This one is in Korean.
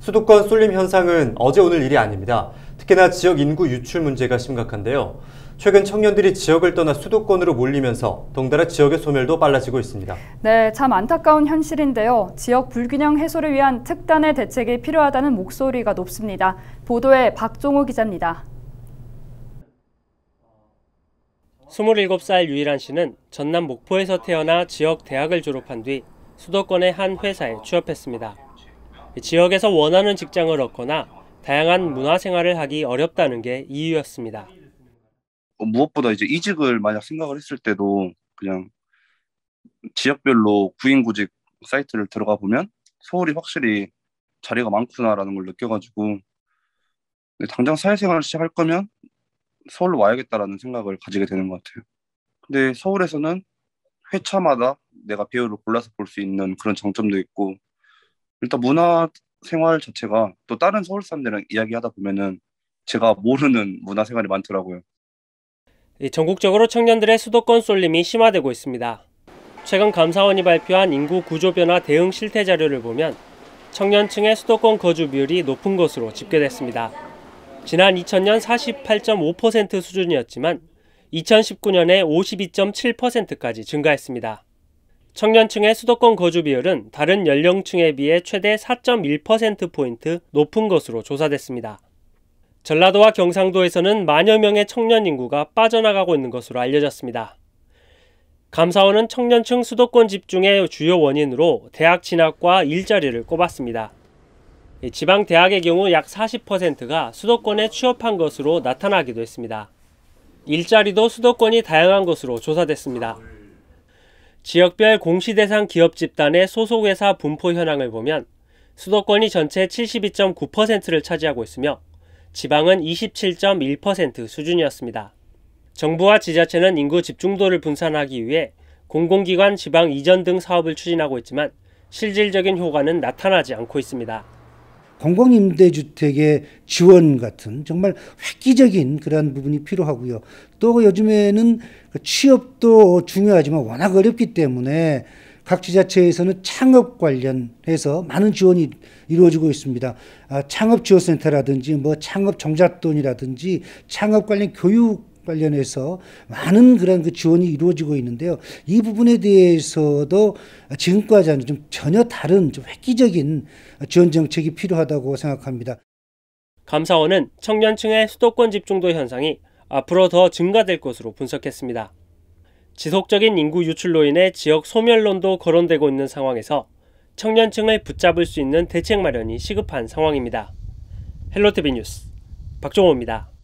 수도권 쏠림 현상은 어제 오늘 일이 아닙니다. 특히나 지역 인구 유출 문제가 심각한데요. 최근 청년들이 지역을 떠나 수도권으로 몰리면서 동달아 지역의 소멸도 빨라지고 있습니다. 네, 참 안타까운 현실인데요. 지역 불균형 해소를 위한 특단의 대책이 필요하다는 목소리가 높습니다. 보도에 박종호 기자입니다. 27살 유일한 씨는 전남 목포에서 태어나 지역 대학을 졸업한 뒤 수도권의 한 회사에 취업했습니다. 지역에서 원하는 직장을 얻거나 다양한 문화생활을 하기 어렵다는 게 이유였습니다. 어, 무엇보다 이제 이직을 만약 생각을 했을 때도 그냥 지역별로 구인구직 사이트를 들어가 보면 서울이 확실히 자리가 많구나라는 걸 느껴가지고 당장 사회생활을 시작할 거면 서울로 와야겠다라는 생각을 가지게 되는 것 같아요. 근데 서울에서는 회차마다 내가 배우를 골라서 볼 수 있는 그런 장점도 있고 일단 문화 생활 자체가 또 다른 서울 사람들이랑 이야기하다 보면은 제가 모르는 문화 생활이 많더라고요. 전국적으로 청년들의 수도권 쏠림이 심화되고 있습니다. 최근 감사원이 발표한 인구 구조 변화 대응 실태 자료를 보면 청년층의 수도권 거주 비율이 높은 것으로 집계됐습니다. 지난 2000년 48.5% 수준이었지만 2019년에 52.7%까지 증가했습니다. 청년층의 수도권 거주 비율은 다른 연령층에 비해 최대 4.1%포인트 높은 것으로 조사됐습니다. 전라도와 경상도에서는 만여 명의 청년 인구가 빠져나가고 있는 것으로 알려졌습니다. 감사원은 청년층 수도권 집중의 주요 원인으로 대학 진학과 일자리를 꼽았습니다. 지방 대학의 경우 약 40%가 수도권에 취업한 것으로 나타나기도 했습니다. 일자리도 수도권이 다양한 것으로 조사됐습니다. 지역별 공시대상 기업 집단의 소속회사 분포 현황을 보면 수도권이 전체 72.9%를 차지하고 있으며 지방은 27.1% 수준이었습니다. 정부와 지자체는 인구 집중도를 분산하기 위해 공공기관 지방 이전 등 사업을 추진하고 있지만 실질적인 효과는 나타나지 않고 있습니다. 공공임대주택의 지원 같은 정말 획기적인 그러한 부분이 필요하고요. 또 요즘에는 그 취업도 중요하지만 워낙 어렵기 때문에 각 지자체에서는 창업 관련해서 많은 지원이 이루어지고 있습니다. 아, 창업 지원센터라든지 뭐 창업 정잣돈이라든지 창업 관련 교육 관련해서 많은 그런 그 지원이 이루어지고 있는데요. 이 부분에 대해서도 지금까지는 좀 전혀 다른 좀 획기적인 지원 정책이 필요하다고 생각합니다. 감사원은 청년층의 수도권 집중도 현상이 앞으로 더 증가될 것으로 분석했습니다. 지속적인 인구 유출로 인해 지역 소멸론도 거론되고 있는 상황에서 청년층을 붙잡을 수 있는 대책 마련이 시급한 상황입니다. 헬로티비 뉴스 박종호입니다.